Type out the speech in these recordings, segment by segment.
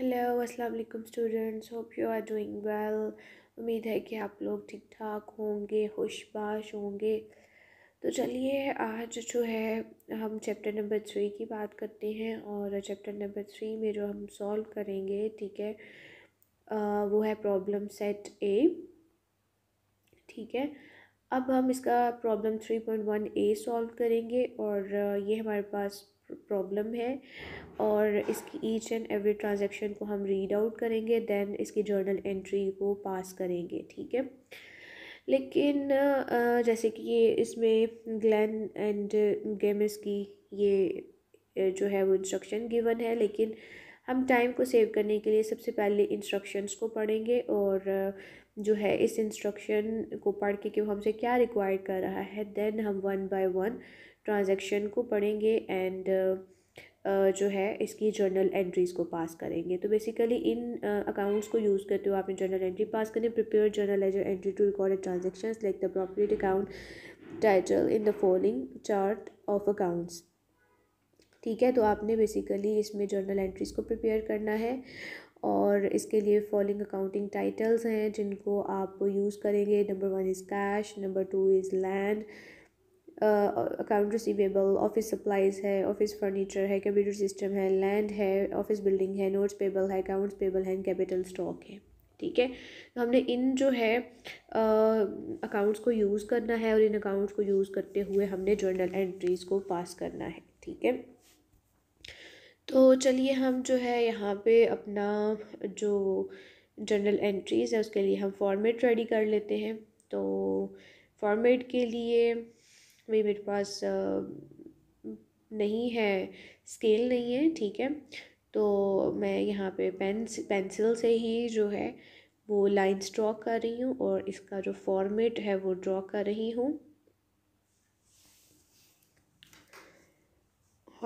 hello अस्सलाम वालेकुम students hope you are doing well उम्मीद है कि आप लोग ठीक ठाक होंगे खुशबाश होंगे तो चलिए आज जो है हम चैप्टर नंबर थ्री की बात करते हैं और चैप्टर नंबर थ्री में जो हम सॉल्व करेंगे ठीक है वो है प्रॉब्लम सेट ए ठीक है अब हम इसका problem three point one A solve करेंगे और ये हमारे पास प्रॉब्लम है और इसकी ईच एंड एवरी ट्रांजेक्शन को हम रीड आउट करेंगे दैन इसकी जर्नल एंट्री को पास करेंगे ठीक है लेकिन जैसे कि ये इसमें ग्लैन एंड गेमिस की ये जो है वो इंस्ट्रक्शन गिवन है लेकिन हम टाइम को सेव करने के लिए सबसे पहले इंस्ट्रक्शंस को पढ़ेंगे और जो है इस इंस्ट्रक्शन को पढ़ के कि हमसे क्या रिक्वायर कर रहा है देन हम वन बाय वन ट्रांजैक्शन को पढ़ेंगे एंड uh, जो है इसकी जर्नल एंट्रीज़ को पास करेंगे तो बेसिकली इन अकाउंट्स को यूज़ करते हुए आपने जर्नल एंट्री पास करनी prepare journal as entry to record transaction like the property account title in the following chart of accounts ठीक है तो आपने बेसिकली इसमें जर्नल एंट्रीज़ को प्रिपेयर करना है और इसके लिए फॉलोइंग अकाउंटिंग टाइटल्स हैं जिनको आप यूज़ करेंगे number one is cash number two is land account receivable office supplies है ऑफिस फर्नीचर है कंप्यूटर सिस्टम है लैंड है ऑफिस बिल्डिंग है नोट्स पेबल है अकाउंट्स पेबल है कैपिटल स्टॉक है ठीक है तो हमने इन जो है अकाउंट्स को यूज़ करना है और इन अकाउंट्स को यूज़ करते हुए हमने जर्नल एंट्रीज़ को पास करना है ठीक है तो चलिए हम जो है यहाँ पे अपना जो जर्नल एंट्रीज़ है उसके लिए हम फॉर्मेट रेडी कर लेते हैं तो फॉर्मेट के लिए में मेरे पास नहीं है स्केल नहीं है ठीक है तो मैं यहाँ पे पेन पेंसिल से ही जो है वो लाइंस ड्रॉ कर रही हूँ और इसका जो फॉर्मेट है वो ड्रॉ कर रही हूँ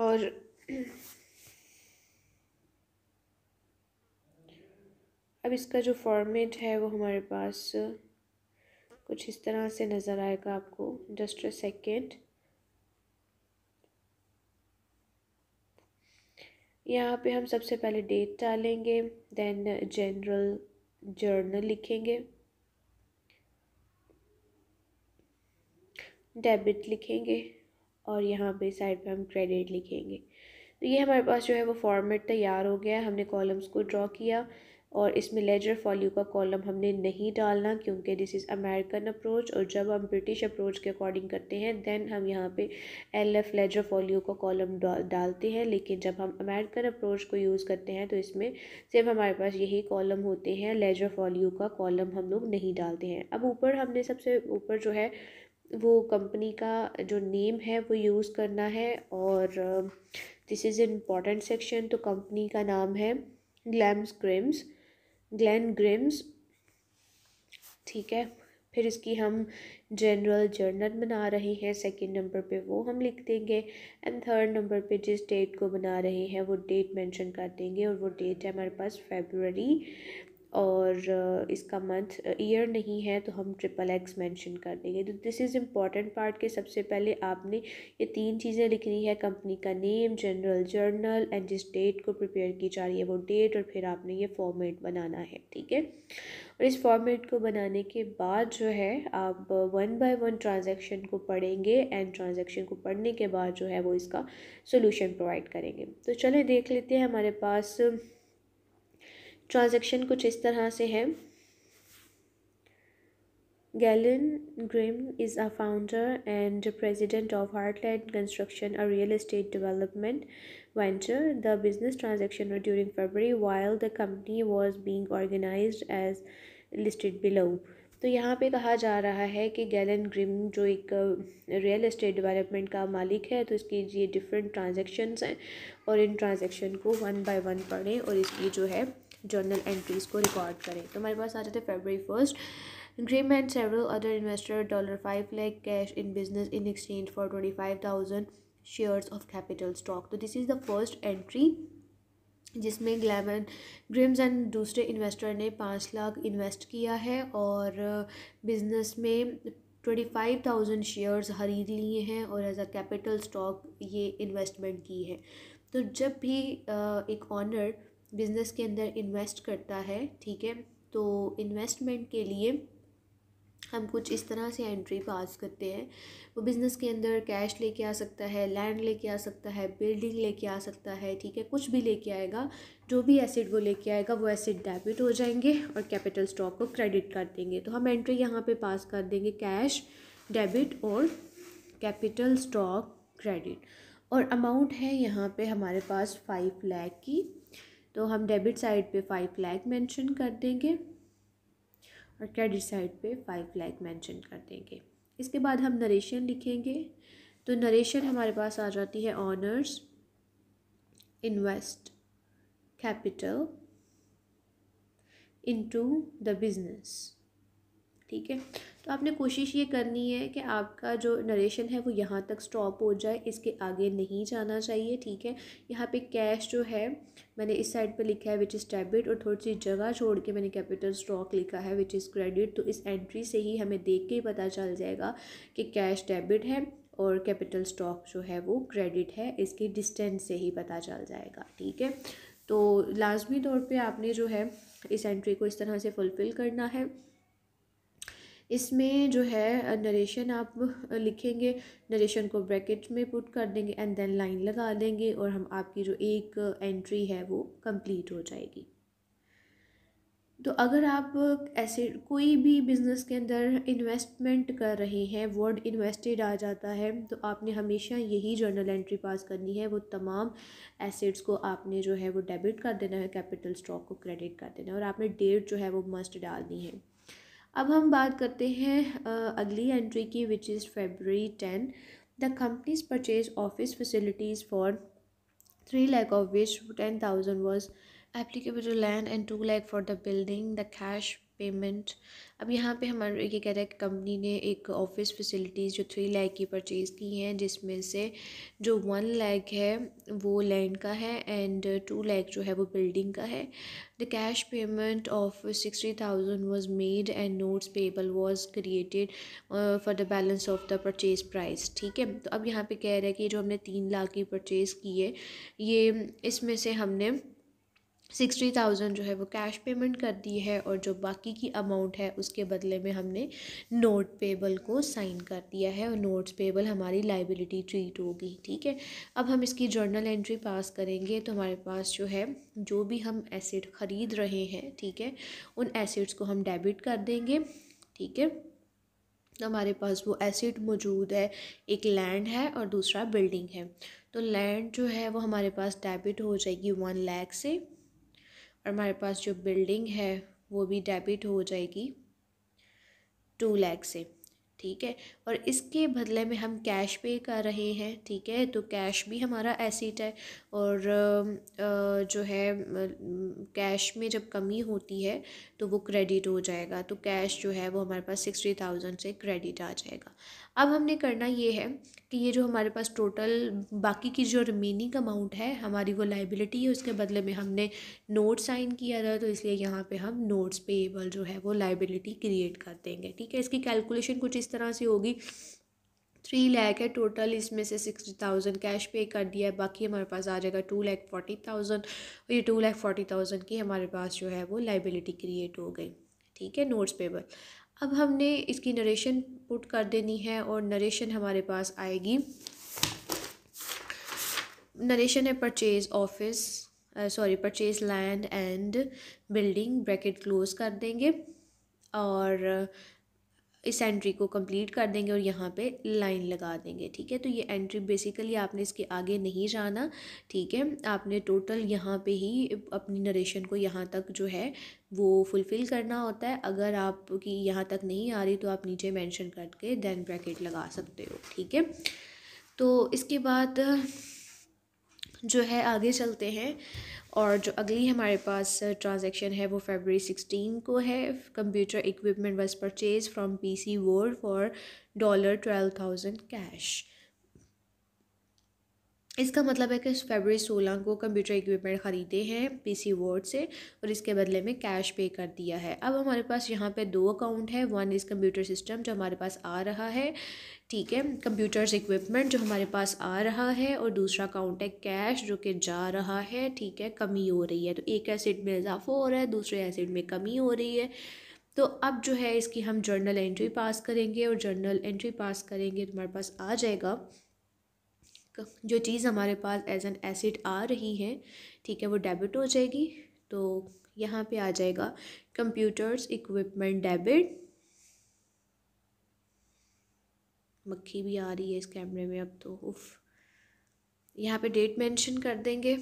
और अब इसका जो फॉर्मेट है वो हमारे पास कुछ इस तरह से नज़र आएगा आपको जस्ट अ सेकेंड यहाँ पे हम सबसे पहले डेट डालेंगे देन जनरल जर्नल लिखेंगे डेबिट लिखेंगे और यहाँ पे साइड पे हम क्रेडिट लिखेंगे तो ये हमारे पास जो है वो फॉर्मेट तैयार हो गया हमने कॉलम्स को ड्रॉ किया और इसमें लेजर फॉल्यू का कॉलम हमने नहीं डालना क्योंकि दिस इज़ अमेरिकन अप्रोच और जब हम ब्रिटिश अप्रोच के अकॉर्डिंग करते हैं दैन हम यहाँ पे एल एफ लेजर फॉल्यू का कॉलम डालते हैं लेकिन जब हम अमेरिकन अप्रोच को यूज़ करते हैं तो इसमें सिर्फ हमारे पास यही कॉलम होते हैं लेजर फॉल्यू का कॉलम हम लोग नहीं डालते हैं अब ऊपर हमने सबसे ऊपर जो है वो कंपनी का जो नेम है वो यूज़ करना है और दिस इज़ इम्पॉर्टेंट सेक्शन तो कंपनी का नाम है ग्लैम्स क्रिम्स ग्लैन ग्रिम्स ठीक है फिर इसकी हम जनरल जर्नल बना रहे हैं सेकंड नंबर पे वो हम लिख देंगे एंड थर्ड नंबर पे जिस डेट को बना रहे हैं वो डेट मेंशन कर देंगे और वो डेट है हमारे पास फेबररी और इसका मंथ ईयर नहीं है तो हम ट्रिपल एक्स मेंशन कर देंगे तो दिस इज़ इम्पॉर्टेंट पार्ट के सबसे पहले आपने ये तीन चीज़ें लिखनी है कंपनी का नेम जनरल जर्नल एंड जिस डेट को प्रिपेयर की जा रही है वो डेट और फिर आपने ये फॉर्मेट बनाना है ठीक है और इस फॉर्मेट को बनाने के बाद जो है आप वन बाय वन ट्रांजेक्शन को पढ़ेंगे एंड ट्रांज़ेक्शन को पढ़ने के बाद जो है वो इसका सोल्यूशन प्रोवाइड करेंगे तो चले देख लेते हैं हमारे पास ट्रांज़ेक्शन कुछ इस तरह से है Galen Grimm is a founder and president of Heartland construction a real estate development venture the business transaction during February while the company was being organize as listed below तो यहाँ पर कहा जा रहा है कि गैलन ग्रिम जो एक रियल इस्टेट डिवेलपमेंट का मालिक है तो इसके ये डिफरेंट ट्रांज़ेक्शन हैं और इन ट्रांजेक्शन को वन बाई वन पढ़ें और इसकी जो है जर्नल एंट्रीज़ को रिकॉर्ड करें तो हमारे पास आ जाते हैं February first Grimm and several other investor dollar five lakh cash in business in exchange for twenty five thousand shares of capital stock तो this is the first entry जिसमें ग्लैमन ग्रिम्स एंड दूसरे investor ने पाँच lakh invest किया है और business में twenty five thousand shares खरीद लिए हैं और एज अ कैपिटल स्टॉक ये इन्वेस्टमेंट की है तो जब भी एक ऑनर बिज़नेस के अंदर इन्वेस्ट करता है ठीक है तो इन्वेस्टमेंट के लिए हम कुछ इस तरह से एंट्री पास करते हैं वो बिज़नेस के अंदर कैश लेके आ सकता है लैंड लेके आ सकता है बिल्डिंग लेके आ सकता है ठीक है कुछ भी लेके आएगा जो भी एसिड वो लेके आएगा वो एसिड डेबिट हो जाएंगे और कैपिटल स्टॉक को क्रेडिट कर देंगे तो हम एंट्री यहाँ पे पास कर देंगे कैश डेबिट और कैपिटल स्टॉक क्रेडिट और अमाउंट है यहाँ पर हमारे पास फाइव लैख की तो हम डेबिट साइड पे फाइव लाख मेंशन कर देंगे और क्रेडिट साइड पे फाइव लाख मेंशन कर देंगे इसके बाद हम नरेशन लिखेंगे तो नरेशन हमारे पास आ जाती है owners invest capital into the business ठीक है तो आपने कोशिश ये करनी है कि आपका जो नरेशन है वो यहाँ तक स्टॉप हो जाए इसके आगे नहीं जाना चाहिए ठीक है यहाँ पे कैश जो है मैंने इस साइड पे लिखा है विच इज़ डेबिट और थोड़ी सी जगह छोड़ के मैंने कैपिटल स्टॉक लिखा है विच इज़ क्रेडिट तो इस एंट्री से ही हमें देख के ही पता चल जाएगा कि कैश डेबिट है और कैपिटल स्टॉक जो है वो क्रेडिट है इसकी डिस्टेंस से ही पता चल जाएगा ठीक है तो लाजमी तौर पे आपने जो है इस एंट्री को इस तरह से फुलफ़िल करना है इसमें जो है नरेशन आप लिखेंगे नरेशन को ब्रैकेट में पुट कर देंगे एंड देन लाइन लगा देंगे और हम आपकी जो एक एंट्री है वो कंप्लीट हो जाएगी तो अगर आप ऐसे कोई भी बिज़नेस के अंदर इन्वेस्टमेंट कर रहे हैं वर्ड इन्वेस्टेड आ जाता है तो आपने हमेशा यही जर्नल एंट्री पास करनी है वो तमाम एसेट्स को आपने जो है वो डेबिट कर देना है कैपिटल स्टॉक को क्रेडिट कर देना है और आपने डेट जो है वो मस्ट डालनी है अब हम बात करते हैं अगली एंट्री की which is February ten the company's purchase office facilities for three lakh of which ten thousand was applicable to land and two lakh for the building the cash payment अब यहाँ पे हमारे ये कह रहा है कि कंपनी ने एक ऑफिस फैसिलिटीज़ जो थ्री लैख की परचेज़ की हैं जिसमें से जो वन लैक है वो लैंड का है एंड टू लैक जो है वो बिल्डिंग का है the cash payment of sixty thousand was made and notes payable was created for the balance of the purchase price ठीक है तो अब यहाँ पे कह रहा है कि जो हमने तीन लाख की परचेज़ की है ये इसमें से हमने सिक्सटी थाउजेंड जो है वो कैश पेमेंट कर दी है और जो बाकी की अमाउंट है उसके बदले में हमने नोट पेबल को साइन कर दिया है और नोट्स पेबल हमारी लाइबिलिटी ट्रीट होगी ठीक है अब हम इसकी जर्नल एंट्री पास करेंगे तो हमारे पास जो है जो भी हम एसेट ख़रीद रहे हैं ठीक है उन एसेट्स को हम डेबिट कर देंगे ठीक है हमारे पास वो एसेट मौजूद है एक लैंड है और दूसरा बिल्डिंग है तो लैंड जो है वो हमारे पास डेबिट हो जाएगी वन लैख से और हमारे पास जो बिल्डिंग है वो भी डेबिट हो जाएगी टू लैख से ठीक है और इसके बदले में हम कैश पे कर रहे हैं ठीक है तो कैश भी हमारा एसिट है और जो है कैश में जब कमी होती है तो वो क्रेडिट हो जाएगा तो कैश जो है वो हमारे पास सिक्सटी थाउजेंड से क्रेडिट आ जाएगा अब हमने करना ये है कि ये जो हमारे पास टोटल बाकी की जो रिमेनिंग अमाउंट है हमारी वो लाइबिलिटी है उसके बदले में हमने नोट साइन किया था तो इसलिए यहाँ पे हम नोट्स पेएबल जो है वो लाइबिलिटी क्रिएट कर देंगे ठीक है इसकी कैलकुलेशन कुछ इस तरह से होगी थ्री लैख है टोटल इसमें से सिक्सटी थाउजेंड कैश पे कर दिया है बाकी हमारे पास आ जाएगा टू लैख फोर्टी थाउजेंड और ये टू लैख फोर्टी थाउजेंड की हमारे पास जो है वो लाइबिलिटी क्रिएट हो गई ठीक है नोट्स पेबल अब हमने इसकी नरेशन पुट कर देनी है और नरेशन हमारे पास आएगी नरेशन है purchase office sorry purchase land and building bracket close कर देंगे और इस एंट्री को कंप्लीट कर देंगे और यहाँ पे लाइन लगा देंगे ठीक है तो ये एंट्री बेसिकली आपने इसके आगे नहीं जाना ठीक है आपने टोटल यहाँ पे ही अपनी नरेशन को यहाँ तक जो है वो फुलफ़िल करना होता है अगर आपकी यहाँ तक नहीं आ रही तो आप नीचे मेंशन करके देन ब्रैकेट लगा सकते हो ठीक है तो इसके बाद जो है आगे चलते हैं और जो अगली हमारे पास ट्रांजैक्शन uh, है वो फेबररी सिक्सटीन को है computer equipment was purchase from P C World for dollar twelve thousand cash इसका मतलब है कि फेबरी सोलह को कंप्यूटर इक्विपमेंट ख़रीदे हैं पीसी वर्ड से और इसके बदले में कैश पे कर दिया है अब हमारे पास यहाँ पे दो अकाउंट है वन इज़ कंप्यूटर सिस्टम जो हमारे पास आ रहा है ठीक है कंप्यूटर्स इक्विपमेंट जो हमारे पास आ रहा है और दूसरा अकाउंट है कैश जो कि जा रहा है ठीक है कमी हो रही है तो एक एसिड में इजाफा हो रहा है दूसरे एसिड में कमी हो रही है तो अब जो है इसकी हम जर्नल एंट्री पास करेंगे और जर्नल एंट्री पास करेंगे तुम्हारे तो पास आ जाएगा जो चीज़ हमारे पास एज एन एसिड आ रही है ठीक है वो डेबिट हो जाएगी तो यहाँ पे आ जाएगा कंप्यूटर्स इक्विपमेंट डेबिट मक्खी भी आ रही है इस कैमरे में अब तो उफ यहाँ पे डेट मेंशन कर देंगे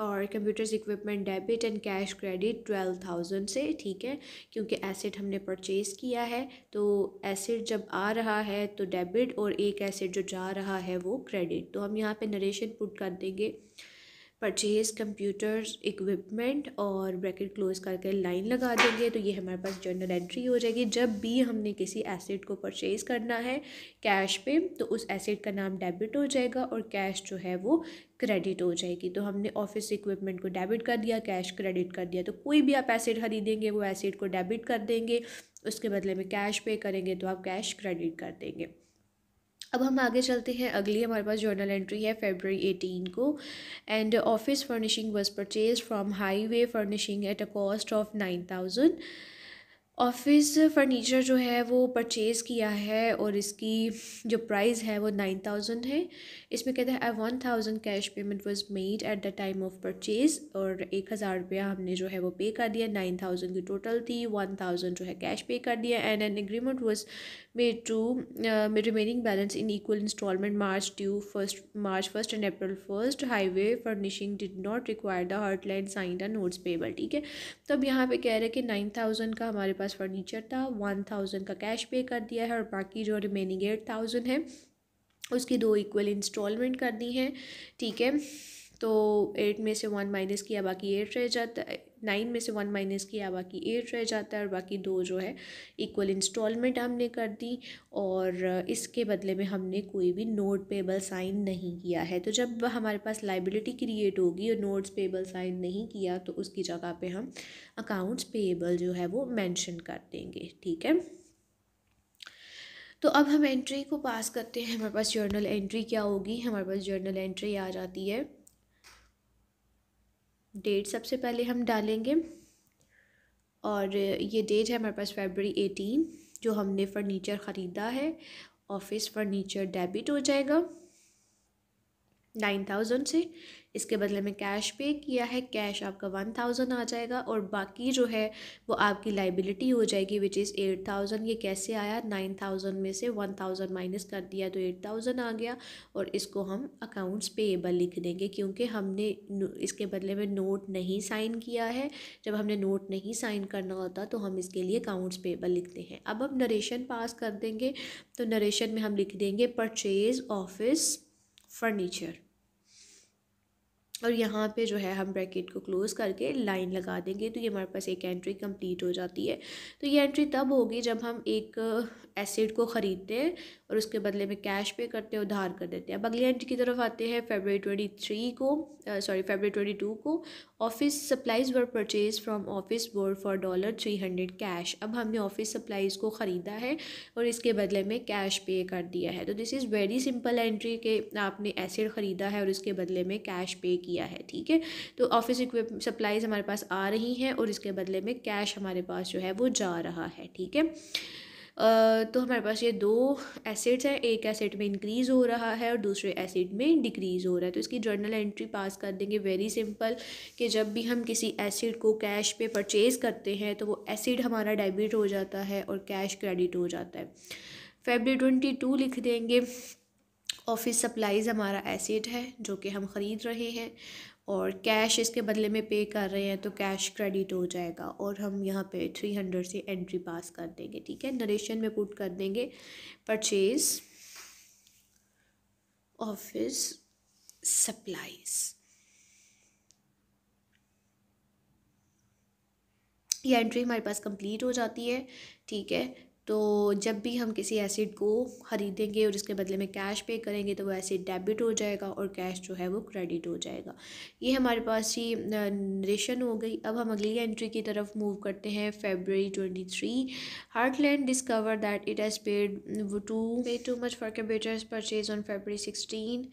और computers equipment debit and cash credit twelve thousand से ठीक है क्योंकि एसेट हमने परचेज़ किया है तो एसेट जब आ रहा है तो डेबिट और एक एसेट जो जा रहा है वो क्रेडिट तो हम यहाँ पे नरेशन पुट कर देंगे परचेज़ कंप्यूटर्स इक्विपमेंट और ब्रैकेट क्लोज करके लाइन लगा देंगे तो ये हमारे पास जर्नल एंट्री हो जाएगी जब भी हमने किसी एसेट को परचेज़ करना है कैश पे तो उस एसेट का नाम डेबिट हो जाएगा और कैश जो है वो क्रेडिट हो जाएगी तो हमने ऑफिस इक्विपमेंट को डेबिट कर दिया कैश क्रेडिट कर दिया तो कोई भी आप एसेट खरीदेंगे वो एसेट को डेबिट कर देंगे उसके बदले में कैश पे करेंगे तो आप कैश क्रेडिट कर देंगे अब हम आगे चलते हैं अगली हमारे पास जर्नल एंट्री है फेबररी एटीन को and office furnishing was purchase from Highway Furnishing at a cost of nine thousand office furniture जो है वो परचेज़ किया है और इसकी जो प्राइस है वो नाइन थाउजेंड है इसमें कहते हैं one thousand cash payment was made at the time of purchase और एक हज़ार रुपया हमने जो है वो पे कर दिया नाइन थाउजेंड की टोटल थी वन थाउजेंड जो है कैश पे कर दिया and an agreement was made to make remaining balance in equal installment March due first March first and April first Highway Furnishing did not require the Heartland sign the notes payable ठीक है तो अब यहाँ पे कह रहे हैं कि नाइन थाउजेंड का हमारे पास फर्नीचर था वन थाउजेंड का कैश पे कर दिया है और बाकी जो रिमेनिंग एट थाउजेंड है उसकी दो इक्वल इंस्टॉलमेंट कर दी हैं ठीक है तो एट में से वन माइनस किया बाकी एट रह जाता नाइन में से वन माइनस किया बाकी एट रह जाता है और बाकी दो जो है इक्वल इंस्टॉलमेंट हमने कर दी और इसके बदले में हमने कोई भी नोट पेबल साइन नहीं किया है तो जब हमारे पास लाइबिलिटी क्रिएट होगी और नोट्स पेबल साइन नहीं किया तो उसकी जगह पे हम अकाउंट्स पेबल जो है वो मैंशन कर देंगे ठीक है तो अब हम एंट्री को पास करते हैं हमारे पास जर्नल एंट्री क्या होगी हमारे पास जर्नल एंट्री आ जाती है डेट सबसे पहले हम डालेंगे और ये डेट है हमारे पास फेबररी एटीन जो हमने फर्नीचर ख़रीदा है ऑफिस फर्नीचर डेबिट हो जाएगा नाइन थाउजेंड से इसके बदले में कैश पे किया है कैश आपका वन थाउजेंड आ जाएगा और बाकी जो है वो आपकी लाइबिलिटी हो जाएगी विच इज़ एट थाउजेंड ये कैसे आया नाइन थाउजेंड में से वन थाउजेंड माइनस कर दिया तो एट थाउजेंड आ गया और इसको हम अकाउंट्स पेएबल लिख देंगे क्योंकि हमने इसके बदले में नोट नहीं साइन किया है जब हमने नोट नहीं साइन करना होता तो हम इसके लिए अकाउंट्स पेएबल लिखते हैं अब हम नरेशन पास कर देंगे तो नरेशन में हम लिख देंगे परचेज़ ऑफिस फर्नीचर और यहाँ पे जो है हम ब्रैकेट को क्लोज़ करके लाइन लगा देंगे तो ये हमारे पास एक एंट्री कंप्लीट हो जाती है तो ये एंट्री तब होगी जब हम एक एसिड को ख़रीदते हैं और उसके बदले में कैश पे करते हैं उधार कर देते हैं अब अगली एंट्री की तरफ आते हैं फेबररी ट्वेंटी थ्री को सॉरी फेबररी ट्वेंटी टू को office supplies were purchase from Office Board for dollar three hundred cash अब हमने ऑफिस सप्लाईज़ को ख़रीदा है और इसके बदले में कैश पे कर दिया है तो this is very simple entry के आपने एसिड ख़रीदा है और इसके बदले में कैश पे किया है ठीक है तो ऑफिस सप्लाईज़ हमारे पास आ रही हैं और इसके बदले में कैश हमारे पास जो है वो जा रहा है ठीक है तो हमारे पास ये दो एसिड्स हैं एक एसिड में इंक्रीज़ हो रहा है और दूसरे एसिड में डिक्रीज़ हो रहा है तो इसकी जर्नल एंट्री पास कर देंगे वेरी सिंपल कि जब भी हम किसी एसिड को कैश पे परचेज़ करते हैं तो वो एसिड हमारा डेबिट हो जाता है और कैश क्रेडिट हो जाता है फेबरी ट्वेंटी टू लिख देंगे ऑफिस सप्लाईज़ हमारा एसिड है जो कि हम ख़रीद रहे हैं और कैश इसके बदले में पे कर रहे हैं तो कैश क्रेडिट हो जाएगा और हम यहाँ पे थ्री हंड्रेड से एंट्री पास कर देंगे ठीक है नरेशन में पुट कर देंगे परचेज ऑफिस सप्लाईज़ ये एंट्री हमारे पास कंप्लीट हो जाती है ठीक है तो जब भी हम किसी एसिड को ख़रीदेंगे और इसके बदले में कैश पे करेंगे तो वो एसिड डेबिट हो जाएगा और कैश जो है वो क्रेडिट हो जाएगा ये हमारे पास ही रेशन हो गई अब हम अगली एंट्री की तरफ मूव करते हैं February twenty three Heartland discover that it has paid to pay too much for computers purchase on February sixteen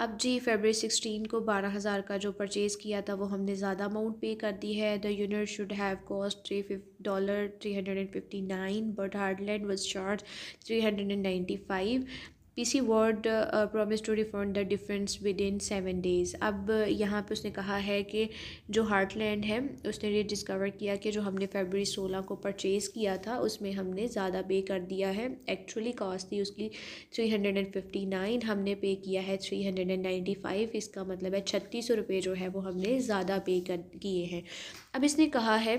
अब जी फेबरी सिक्सटीन को बारह हज़ार का जो परचेज़ किया था वो हमने ज़्यादा अमाउंट पे कर दी है the unit should have cost three फिफ dollar three hundred and fifty nine but Heartland was charge three hundred and ninety five PC World promise to refund the difference within seven days अब uh, यहाँ पे उसने कहा है कि जो heartland है उसने ये डिस्कवर किया कि जो हमने फरवरी सोलह को परचेज़ किया था उसमें हमने ज़्यादा पे कर दिया है एक्चुअली कॉस्ट थी उसकी three hundred and fifty nine हमने पे किया है three hundred and ninety five इसका मतलब है छत्तीस सौ रुपये जो है वो हमने ज़्यादा पे कर किए हैं अब इसने कहा है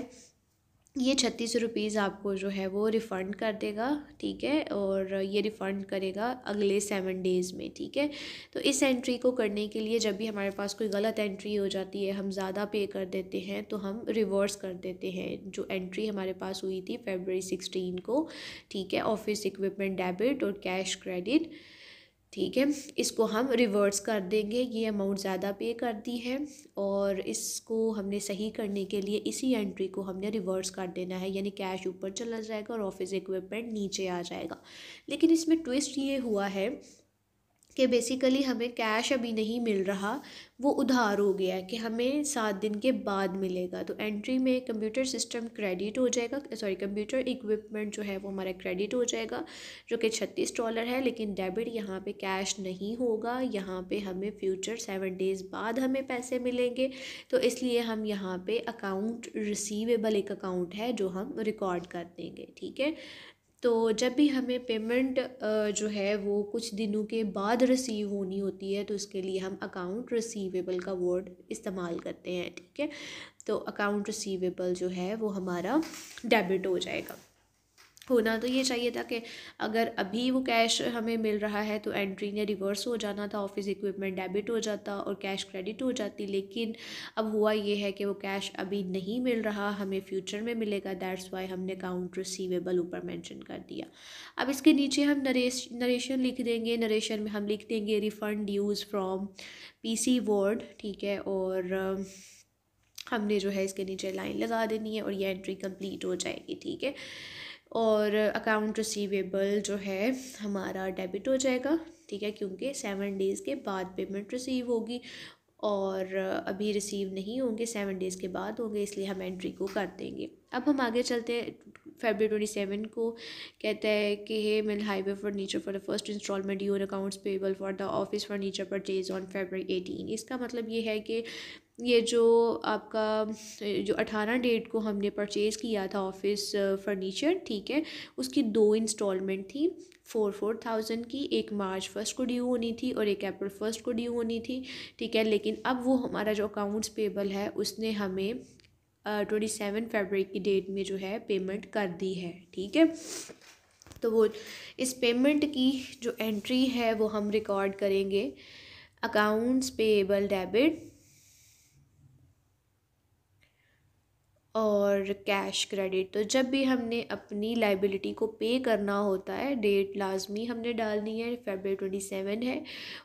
ये छत्तीस रुपीज़ आपको जो है वो रिफ़ंड कर देगा ठीक है और ये रिफ़ंड करेगा अगले सेवन डेज़ में ठीक है तो इस एंट्री को करने के लिए जब भी हमारे पास कोई गलत एंट्री हो जाती है हम ज़्यादा पे कर देते हैं तो हम रिवर्स कर देते हैं जो एंट्री हमारे पास हुई थी फेबररी सिक्सटीन को ठीक है ऑफिस इक्विपमेंट डेबिट और कैश क्रेडिट ठीक है इसको हम रिवर्स कर देंगे ये अमाउंट ज़्यादा पे कर दी है और इसको हमने सही करने के लिए इसी एंट्री को हमने रिवर्स कर देना है यानी कैश ऊपर चला जाएगा और ऑफिस इक्विपमेंट नीचे आ जाएगा लेकिन इसमें ट्विस्ट ये हुआ है कि बेसिकली हमें कैश अभी नहीं मिल रहा वो उधार हो गया है कि हमें सात दिन के बाद मिलेगा तो एंट्री में कंप्यूटर सिस्टम क्रेडिट हो जाएगा सॉरी कंप्यूटर इक्विपमेंट जो है वो हमारा क्रेडिट हो जाएगा जो कि छत्तीस डॉलर है लेकिन डेबिट यहाँ पे कैश नहीं होगा यहाँ पे हमें फ्यूचर सेवन डेज़ बाद हमें पैसे मिलेंगे तो इसलिए हम यहाँ पर अकाउंट रिसीवेबल एक अकाउंट है जो हम रिकॉर्ड कर देंगे ठीक है तो जब भी हमें पेमेंट जो है वो कुछ दिनों के बाद रिसीव होनी होती है तो उसके लिए हम अकाउंट रिसीवेबल का वर्ड इस्तेमाल करते हैं ठीक है तो अकाउंट रिसीवेबल जो है वो हमारा डेबिट हो जाएगा होना तो ये चाहिए था कि अगर अभी वो कैश हमें मिल रहा है तो एंट्री ने रिवर्स हो जाना था ऑफिस इक्विपमेंट डेबिट हो जाता और कैश क्रेडिट हो जाती लेकिन अब हुआ ये है कि वो कैश अभी नहीं मिल रहा हमें फ्यूचर में मिलेगा दैट्स वाई हमने अकाउंट रिसीवेबल ऊपर मेंशन कर दिया अब इसके नीचे हम नरेश नरेशन लिख देंगे नरेशन में हम लिख देंगे refund use from P C ठीक है और हमने जो है इसके नीचे लाइन लगा देनी है और ये एंट्री कंप्लीट हो जाएगी ठीक है और अकाउंट रिसीवेबल जो है हमारा डेबिट हो जाएगा ठीक है क्योंकि सेवन डेज़ के बाद पेमेंट रिसीव होगी और अभी रिसीव नहीं होंगे सेवन डेज़ के बाद होंगे इसलिए हम एंट्री को कर देंगे अब हम आगे चलते हैं फेबर ट्वेंटी सेवन को कहता है कि हे मिल Highway furniture for the first installment your accounts payable for the office furniture purchase on February eighteen इसका मतलब ये है कि ये जो आपका जो अठारह डेट को हमने परचेज़ किया था ऑफिस फर्नीचर ठीक है उसकी दो इंस्टॉलमेंट थी फोर फोर थाउजेंड की एक मार्च फर्स्ट को ड्यू होनी थी और एक अप्रैल फर्स्ट को ड्यू होनी थी ठीक है लेकिन अब वो हमारा जो अकाउंट्स पेबल है उसने हमें ट्वेंटी सेवन फेबररी की डेट में जो है पेमेंट कर दी है ठीक है तो वो इस पेमेंट की जो एंट्री है वो हम रिकॉर्ड करेंगे अकाउंट्स पेएबल डेबिट और कैश क्रेडिट तो जब भी हमने अपनी लाइबिलिटी को पे करना होता है डेट लाजमी हमने डालनी है फेबर ट्वेंटी सेवन है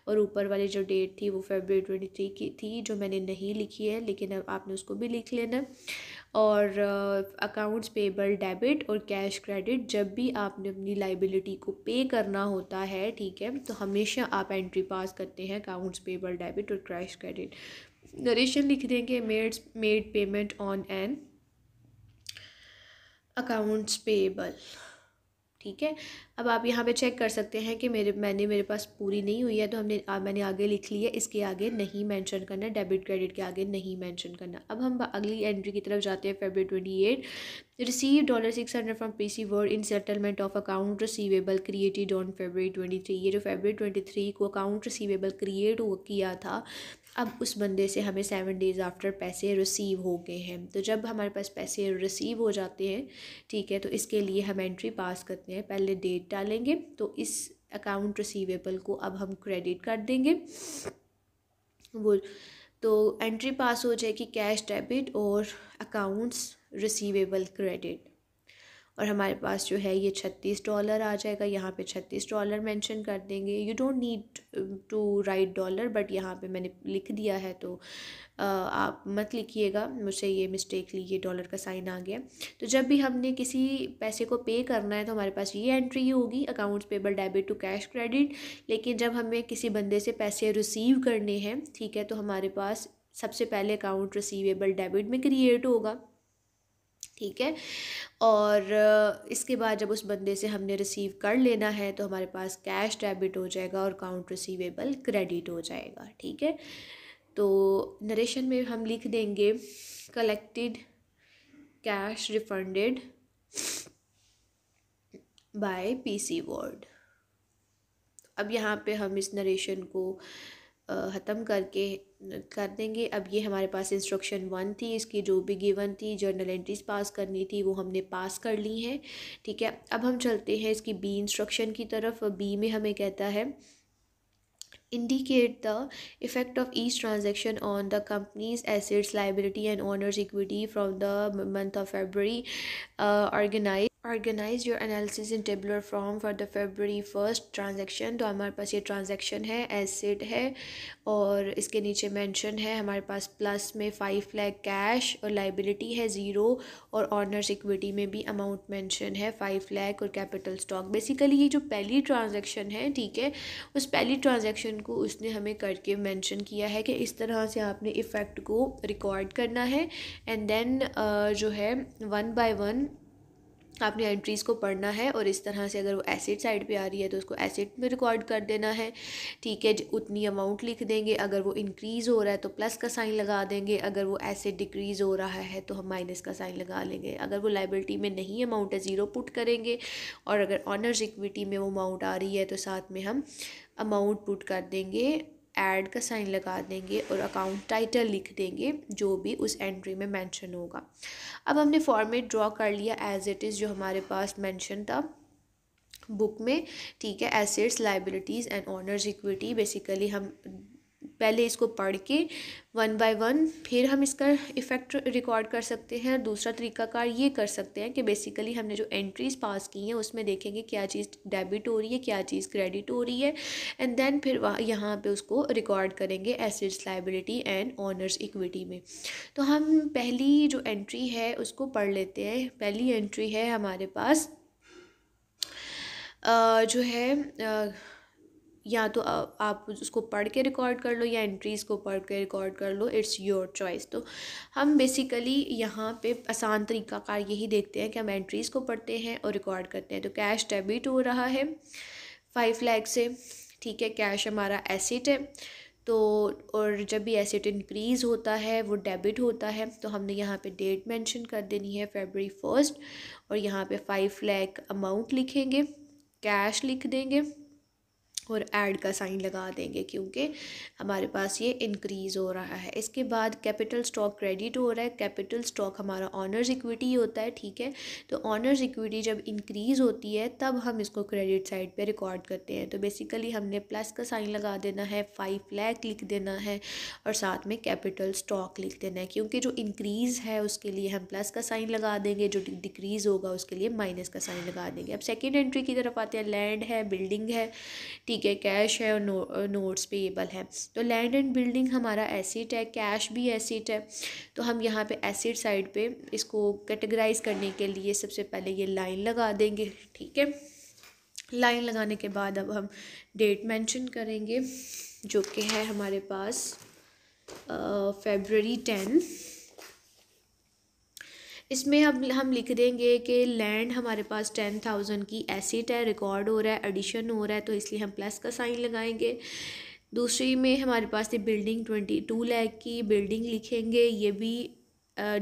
और ऊपर वाली जो डेट थी वो फेबर ट्वेंटी थ्री की थी जो मैंने नहीं लिखी है लेकिन अब आपने उसको भी लिख लेना और अकाउंट्स पेबल डेबिट और कैश क्रेडिट जब भी आपने अपनी लाइबिलिटी को पे करना होता है ठीक है तो हमेशा आप एंट्री पास करते हैं अकाउंट्स पेबल डेबिट और कैश क्रेडिट नरेशन लिख देंगे मेड्स made payment on an accounts payable ठीक है अब आप यहाँ पे चेक कर सकते हैं कि मेरे मैंने मेरे पास पूरी नहीं हुई है तो हमने आ, मैंने आगे लिख ली है इसके आगे नहीं मेंशन करना डेबिट क्रेडिट के आगे नहीं मेंशन करना अब हम अगली एंट्री की तरफ जाते हैं February twenty eight receive dollar six hundred from P C World in settlement of account receivable created on February twenty three ये जो फेबर ट्वेंटी थ्री को अकाउंट रिसीवेबल क्रिएट किया था अब उस बंदे से हमें सेवन डेज़ आफ्टर पैसे रिसीव हो गए हैं तो जब हमारे पास पैसे रिसीव हो जाते हैं ठीक है तो इसके लिए हम एंट्री पास करते हैं पहले डेट डालेंगे तो इस अकाउंट रिसीवेबल को अब हम क्रेडिट कर देंगे वो तो एंट्री पास हो जाएगी कैश डेबिट और अकाउंट्स रिसीवेबल क्रेडिट और हमारे पास जो है ये छत्तीस डॉलर आ जाएगा यहाँ पे छत्तीस डॉलर मेंशन कर देंगे you don't need to write dollar but यहाँ पे मैंने लिख दिया है तो uh, आप मत लिखिएगा मुझे ये मिस्टेकली ये डॉलर का साइन आ गया तो जब भी हमने किसी पैसे को पे करना है तो हमारे पास ये एंट्री होगी accounts payable debit to cash credit लेकिन जब हमें किसी बंदे से पैसे रिसीव करने हैं ठीक है तो हमारे पास सबसे पहले अकाउंट रिसीवेबल डेबिट में क्रिएट होगा ठीक है और इसके बाद जब उस बंदे से हमने रिसीव कर लेना है तो हमारे पास कैश डेबिट हो जाएगा और अकाउंट रिसीवेबल क्रेडिट हो जाएगा ठीक है तो नरेशन में हम लिख देंगे collected cash refunded by PC World अब यहाँ पे हम इस नरेशन को ख़त्म करके कर देंगे अब ये हमारे पास इंस्ट्रक्शन वन थी इसकी जो भी गिवन थी जर्नल एंट्रीज पास करनी थी वो हमने पास कर ली हैं ठीक है अब हम चलते हैं इसकी बी इंस्ट्रक्शन की तरफ बी में हमें कहता है indicate the effect of each transaction on the company's assets liability and honours equity from the month of February organize organize your analysis in tabular form for the February first transaction तो हमारे पास ये transaction है acid है और इसके नीचे mention है हमारे पास प्लस में फाइव लैख कैश और लाइबिलिटी है ज़ीरो और ऑनर्स इक्विटी में भी अमाउंट मैंशन है फाइव लैख और कैपिटल स्टॉक बेसिकली ये जो पहली ट्रांजेक्शन है ठीक है उस पहली ट्रांजेक्शन को उसने हमें करके मैंशन किया है कि इस तरह से आपने इफ़ेक्ट को रिकॉर्ड करना है एंड देन uh, जो है वन बाई वन आपने एंट्रीज़ को पढ़ना है और इस तरह से अगर वो एसिड साइड पे आ रही है तो उसको एसिड में रिकॉर्ड कर देना है ठीक है उतनी अमाउंट लिख देंगे अगर वो इंक्रीज़ हो रहा है तो प्लस का साइन लगा देंगे अगर वो एसिड डिक्रीज़ हो रहा है तो हम माइनस का साइन लगा लेंगे अगर वो लाइबिलिटी में नहीं अमाउंट है ज़ीरो पुट करेंगे और अगर ऑनर्स इक्विटी में वो अमाउंट आ रही है तो साथ में हम अमाउंट पुट कर देंगे ऐड का साइन लगा देंगे और अकाउंट टाइटल लिख देंगे जो भी उस एंट्री में मेंशन होगा अब हमने फॉर्मेट ड्रॉ कर लिया एज इट इज़ जो हमारे पास मेंशन था बुक में ठीक है assets liabilities and honours equity basically हम पहले इसको पढ़ के वन बाय वन फिर हम इसका इफेक्ट रिकॉर्ड कर सकते हैं और दूसरा तरीकाकार ये कर सकते हैं कि बेसिकली हमने जो एंट्रीज पास की हैं उसमें देखेंगे क्या चीज़ डेबिट हो रही है क्या चीज़ क्रेडिट हो रही है एंड देन फिर यहाँ पे उसको रिकॉर्ड करेंगे assets liability and honours equity में तो हम पहली जो एंट्री है उसको पढ़ लेते हैं पहली एंट्री है हमारे पास आ, जो है आ, या तो आप उसको पढ़ के रिकॉर्ड कर लो या एंट्रीज़ को पढ़ के रिकॉर्ड कर लो इट्स योर चॉइस तो हम बेसिकली यहाँ पे आसान तरीका यही देखते हैं कि हम एंट्रीज़ को पढ़ते हैं और रिकॉर्ड करते हैं तो कैश डेबिट हो रहा है फाइव लैख से ठीक है कैश हमारा एसेट है तो और जब भी एसेट इंक्रीज़ होता है वो डेबिट होता है तो हमने यहाँ पे डेट मेंशन कर देनी है फेबररी फर्स्ट और यहाँ पे फाइव लैख अमाउंट लिखेंगे कैश लिख देंगे और ऐड का साइन लगा देंगे क्योंकि हमारे पास ये इंक्रीज़ हो रहा है इसके बाद कैपिटल स्टॉक क्रेडिट हो रहा है कैपिटल स्टॉक हमारा ऑनर्स इक्विटी होता है ठीक है तो ऑनर्स इक्विटी जब इंक्रीज़ होती है तब हम इसको क्रेडिट साइड पे रिकॉर्ड करते हैं तो बेसिकली हमने प्लस का साइन लगा देना है फाइव लैक लिख देना है और साथ में कैपिटल स्टॉक लिख देना है क्योंकि जो इंक्रीज़ है उसके लिए हम प्लस का साइन लगा देंगे जो डिक्रीज़ होगा उसके लिए माइनस का साइन लगा देंगे अब सेकेंड एंट्री की तरफ आते हैं लैंड है बिल्डिंग है ठीक ठीक है कैश है और नो, नोट्स पेएबल है तो लैंड एंड बिल्डिंग हमारा एसिड है कैश भी एसिट है तो हम यहाँ पे एसिड साइड पे इसको कैटेगराइज करने के लिए सबसे पहले ये लाइन लगा देंगे ठीक है लाइन लगाने के बाद अब हम डेट मेंशन करेंगे जो कि है हमारे पास फेबररी टेन इसमें हम हम लिख देंगे कि लैंड हमारे पास टेन थाउजेंड की एसिट है रिकॉर्ड हो रहा है एडिशन हो रहा है तो इसलिए हम प्लस का साइन लगाएंगे दूसरी में हमारे पास थी बिल्डिंग ट्वेंटी टू लैख की बिल्डिंग लिखेंगे ये भी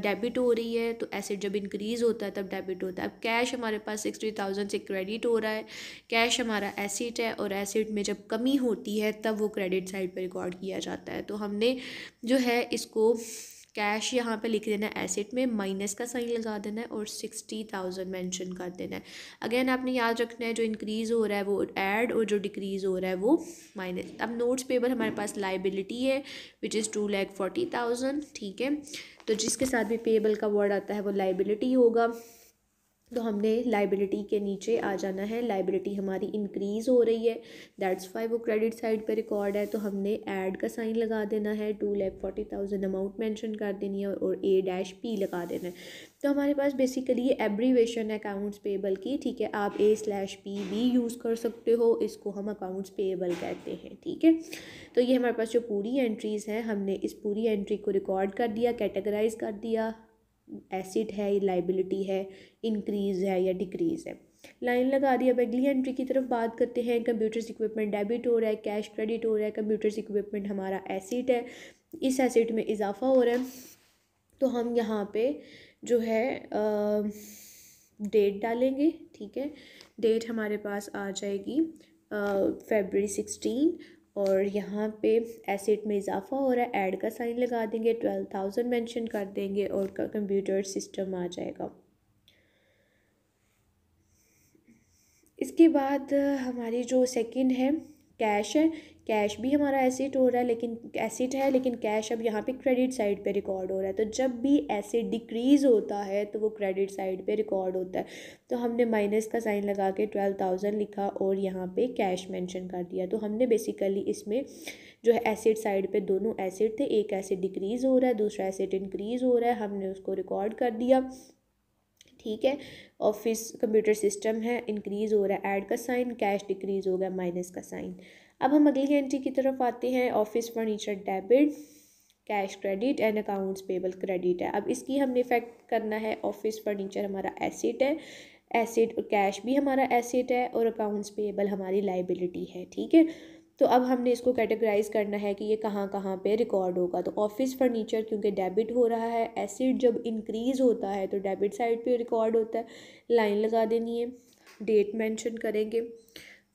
डेबिट हो रही है तो एसेट जब इंक्रीज़ होता है तब डेबिट होता है अब कैश हमारे पास सिक्सटी थाउजेंड से क्रेडिट हो रहा है कैश हमारा एसेट है और एसेट में जब कमी होती है तब वो क्रेडिट साइड पर रिकॉर्ड किया जाता है तो हमने जो है इसको कैश यहाँ पे लिख देना है एसेट में माइनस का साइन लगा देना है और सिक्सटी थाउजेंड मैंशन कर देना है अगेन आपने याद रखना है जो इंक्रीज़ हो रहा है वो एड और जो डिक्रीज़ हो रहा है वो माइनस अब नोट्स पेपर हमारे पास लाइबिलिटी है which is two lakh forty thousand ठीक है तो जिसके साथ भी पेबल का वर्ड आता है वो लाइबिलिटी होगा तो हमने लाइबिलिटी के नीचे आ जाना है लाइबिलिटी हमारी इंक्रीज़ हो रही है दैट्स वाई वो क्रेडिट साइड पे रिकॉर्ड है तो हमने ऐड का साइन लगा देना है two lakh forty thousand amount mention कर देनी है और ए डैश पी लगा देना है तो हमारे पास बेसिकली ये एब्रीवेशन है अकाउंट्स पेबल की ठीक है आप ए स्लैश पी भी यूज़ कर सकते हो इसको हम अकाउंट्स पेबल कहते हैं ठीक है तो ये हमारे पास जो पूरी एंट्रीज़ हैं हमने इस पूरी एंट्री को रिकॉर्ड कर दिया कैटेगराइज कर दिया एसिड है या लाइबिलिटी है इंक्रीज़ है या डिक्रीज़ है लाइन लगा दी अब अगली एंट्री की तरफ बात करते हैं कंप्यूटर्स इक्विपमेंट डेबिट हो रहा है कैश क्रेडिट हो रहा है कंप्यूटर्स इक्विपमेंट हमारा एसिड है इस एसिड में इजाफा हो रहा है तो हम यहाँ पे जो है डेट डालेंगे ठीक है डेट हमारे पास आ जाएगी फेबररी सिक्सटीन और यहाँ पे एसेट में इजाफा हो रहा है ऐड का साइन लगा देंगे ट्वेल्व थाउजेंड मैंशन कर देंगे और कंप्यूटर सिस्टम आ जाएगा इसके बाद हमारी जो सेकंड है कैश है कैश भी हमारा एसिड हो रहा है लेकिन एसिड है लेकिन कैश अब यहाँ पे क्रेडिट साइड पे रिकॉर्ड हो रहा है तो जब भी एसिड डिक्रीज़ होता है तो वो क्रेडिट साइड पे रिकॉर्ड होता है तो हमने माइनस का साइन लगा के ट्वेल्व थाउजेंड लिखा और यहाँ पे कैश मेंशन कर दिया तो हमने बेसिकली इसमें जो है एसिड साइड पे दोनों एसिड थे एक एसिड डिक्रीज़ हो रहा है दूसरा एसिड इंक्रीज़ हो रहा है हमने उसको रिकॉर्ड कर दिया ठीक है ऑफिस कंप्यूटर सिस्टम है इंक्रीज़ हो रहा है ऐड का साइन कैश डिक्रीज़ हो गया माइनस का साइन अब हम अगली एंट्री की तरफ आते हैं office furniture debit cash credit and accounts payable credit है अब इसकी हमने इफेक्ट करना है ऑफिस फर्नीचर हमारा एसेट है एसिड कैश भी हमारा एसेट है और अकाउंट्स पेबल हमारी लाइबिलिटी है ठीक है तो अब हमने इसको कैटेगराइज करना है कि ये कहाँ कहाँ पे रिकॉर्ड होगा तो ऑफिस फर्नीचर क्योंकि डेबिट हो रहा है एसिड जब इंक्रीज़ होता है तो डेबिट साइड पे रिकॉर्ड होता है लाइन लगा देनी है डेट मेंशन करेंगे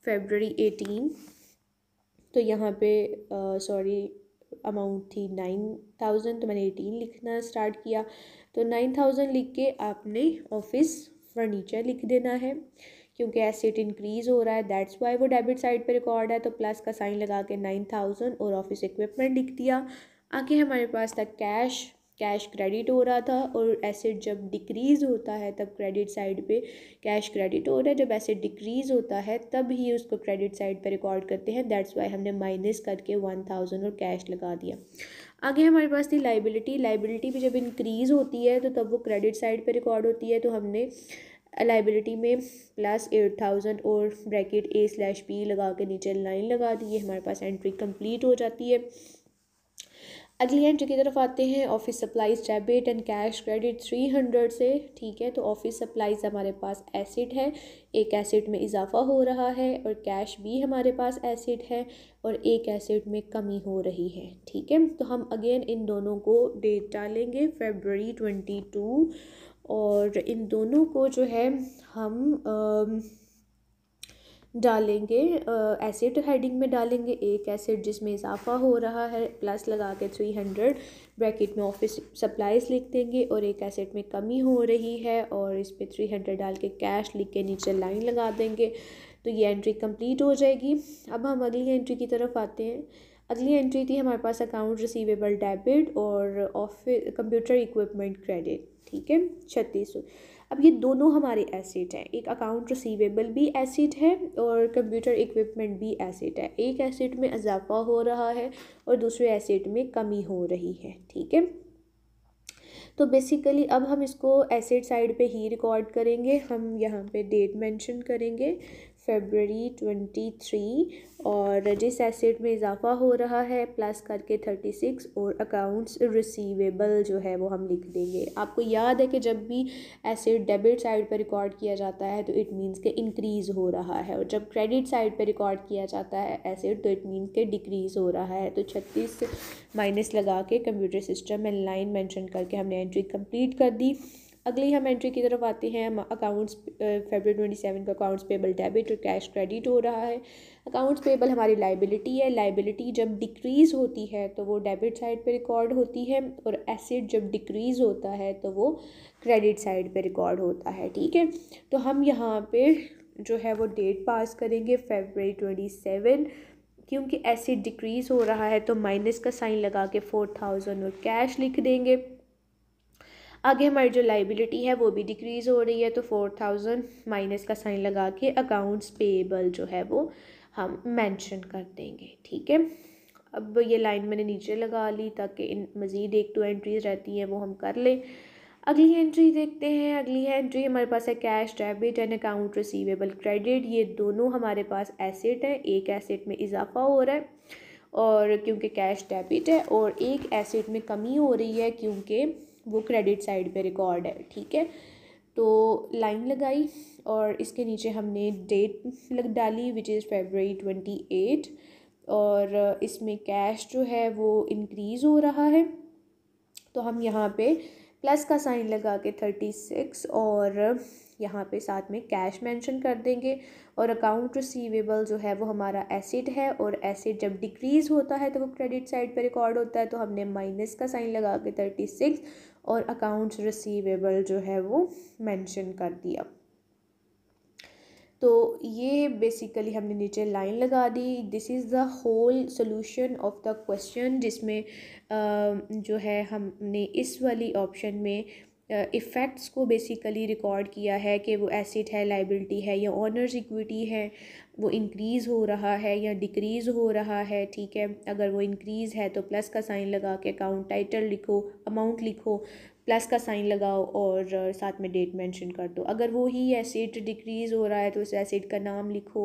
फेबररी एटीन तो यहाँ पे सॉरी अमाउंट थी नाइन थाउजेंड तो मैंने एटीन लिखना स्टार्ट किया तो नाइन थाउजेंड लिख के आपने ऑफिस फर्नीचर लिख देना है क्योंकि एसेट इंक्रीज़ हो रहा है दैट्स वाई वो डेबिट साइड पे रिकॉर्ड है तो प्लस का साइन लगा के नाइन थाउजेंड और ऑफिस इक्विपमेंट लिख दिया आगे हमारे पास था कैश कैश क्रेडिट हो रहा था और एसेट जब डिक्रीज़ होता है तब क्रेडिट साइड पे कैश क्रेडिट हो रहा है जब एसेट डिक्रीज़ होता है तब ही उसको क्रेडिट साइड पे रिकॉर्ड करते हैं दैट्स वाई हमने माइनस करके वन थाउजेंड और कैश लगा दिया आगे हमारे पास थी लाइबिलिटी लाइबिलिटी भी जब इंक्रीज़ होती है तो तब वो क्रेडिट साइड पर रिकॉर्ड होती है तो हमने लाइबिलिटी में प्लस एट थाउजेंड और ब्रैकेट ए स्लैश पी लगा के नीचे लाइन लगा दी है हमारे पास एंट्री कंप्लीट हो जाती है अगली एंट्री की तरफ आते हैं office supplies debit and cash credit three hundred से ठीक है तो ऑफिस सप्लाईज हमारे पास एसिड है एक एसिड में इजाफा हो रहा है और कैश भी हमारे पास एसिड है और एक एसिड में कमी हो रही है ठीक है तो हम अगेन इन दोनों को डेट डालेंगे फेबररी ट्वेंटी टू और इन दोनों को जो है हम आ, डालेंगे एसिड हेडिंग में डालेंगे एक एसिड जिसमें इजाफा हो रहा है प्लस लगा के थ्री हंड्रेड ब्रैकेट में ऑफिस सप्लाइज लिख देंगे और एक एसिड में कमी हो रही है और इस पर थ्री हंड्रेड डाल के कैश लिख के नीचे लाइन लगा देंगे तो ये एंट्री कंप्लीट हो जाएगी अब हम अगली एंट्री की तरफ आते हैं अगली एंट्री थी हमारे पास अकाउंट रिसीवेबल डेबिट और ऑफिस कंप्यूटर इक्विपमेंट क्रेडिट ठीक है छत्तीस अब ये दोनों हमारे एसेट हैं एक अकाउंट रिसीवेबल भी एसेट है और कंप्यूटर इक्विपमेंट भी एसेट है एक एसेट में इजाफा हो रहा है और दूसरे एसेट में कमी हो रही है ठीक है तो बेसिकली अब हम इसको एसेट साइड पे ही रिकॉर्ड करेंगे हम यहाँ पे डेट मेंशन करेंगे फेबररी ट्वेंटी थ्री और जिस एसेट में इजाफा हो रहा है प्लस करके थर्टी सिक्स और अकाउंट्स रिसीवेबल जो है वो हम लिख देंगे आपको याद है कि जब भी एसेट डेबिट साइड पर रिकॉर्ड किया जाता है तो इट मीन्स के इंक्रीज़ हो रहा है और जब क्रेडिट साइड पर रिकॉर्ड किया जाता है एसेट तो इट मींस के डिक्रीज़ हो रहा है तो छत्तीस माइनस लगा के कंप्यूटर सिस्टम में लाइन मैंशन करके हमने एंट्री कम्प्लीट कर दी अगली हम एंट्री की तरफ आते हैं अकाउंट्स फेबर ट्वेंटी सेवन का अकाउंट्स पेबल डेबिट और कैश क्रेडिट हो रहा है अकाउंट्स पेबल हमारी लाइबिलिटी है लाइबिलिटी जब डिक्रीज़ होती है तो वो डेबिट साइड पे रिकॉर्ड होती है और एसिड जब डिक्रीज़ होता है तो वो क्रेडिट साइड पे रिकॉर्ड होता है ठीक है तो हम यहाँ पे जो है वो डेट पास करेंगे फेबररी ट्वेंटी सेवन क्योंकि एसिड डिक्रीज़ हो रहा है तो माइनस का साइन लगा के फोर थाउजेंड और कैश लिख देंगे आगे हमारी जो लाइबिलिटी है वो भी डिक्रीज़ हो रही है तो फोर थाउजेंड माइनस का साइन लगा के अकाउंट्स पेएबल जो है वो हम मेंशन कर देंगे ठीक है अब ये लाइन मैंने नीचे लगा ली ताकि इन मज़ीद एक टू एंट्रीज रहती हैं वो हम कर लें अगली एंट्री देखते हैं अगली है एंट्री हमारे पास है cash debit and account receivable credit ये दोनों हमारे पास एसेट हैं एक एसेट में इजाफा हो रहा है और क्योंकि कैश डेबिट है और एक एसेट में कमी हो रही है क्योंकि वो क्रेडिट साइड पे रिकॉर्ड है ठीक है तो लाइन लगाई और इसके नीचे हमने डेट लग डाली which is February twenty eight और इसमें कैश जो है वो इंक्रीज़ हो रहा है तो हम यहाँ पे प्लस का साइन लगा के थर्टी सिक्स और यहाँ पे साथ में कैश मेंशन कर देंगे और अकाउंट रिसीवेबल जो है वो हमारा एसिड है और एसिड जब डिक्रीज़ होता है तो वो क्रेडिट साइड पे रिकॉर्ड होता है तो हमने माइनस का साइन लगा के थर्टी सिक्स और अकाउंट्स रिसीवेबल जो है वो मेंशन कर दिया तो ये बेसिकली हमने नीचे लाइन लगा दी this is the whole solution of the question जिसमें जो है हमने इस वाली ऑप्शन में इफ़ेक्ट्स को बेसिकली रिकॉर्ड किया है कि वो एसिड है लाइबिलिटी है या ऑनर्स इक्विटी है वो इंक्रीज़ हो रहा है या डिक्रीज़ हो रहा है ठीक है अगर वो इंक्रीज़ है तो प्लस का साइन लगा के अकाउंट टाइटल लिखो अमाउंट लिखो प्लस का साइन लगाओ और साथ में डेट मेंशन कर दो अगर वो ही एसिड डिक्रीज़ हो रहा है तो उस एसिड का नाम लिखो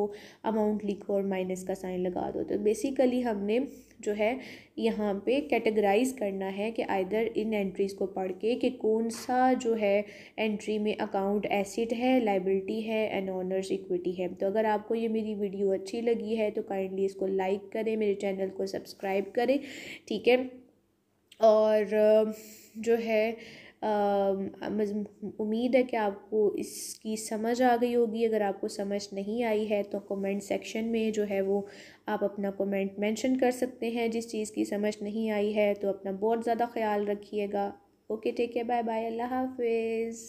अमाउंट लिखो और माइनस का साइन लगा दो तो बेसिकली हमने जो है यहाँ पे कैटेगराइज करना है कि आइदर इन एंट्रीज़ को पढ़ के कि कौन सा जो है एंट्री में अकाउंट एसिड है लाइबिलिटी है एंड ऑनर्स इक्विटी है तो अगर आपको ये मेरी वीडियो अच्छी लगी है तो काइंडली इसको लाइक करें मेरे चैनल को सब्सक्राइब करें ठीक है और जो है उम्मीद है कि आपको इसकी समझ आ गई होगी अगर आपको समझ नहीं आई है तो कमेंट सेक्शन में जो है वो आप अपना कमेंट मेंशन कर सकते हैं जिस चीज़ की समझ नहीं आई है तो अपना बहुत ज़्यादा ख्याल रखिएगा okay take care bye bye अल्लाह हाफिज़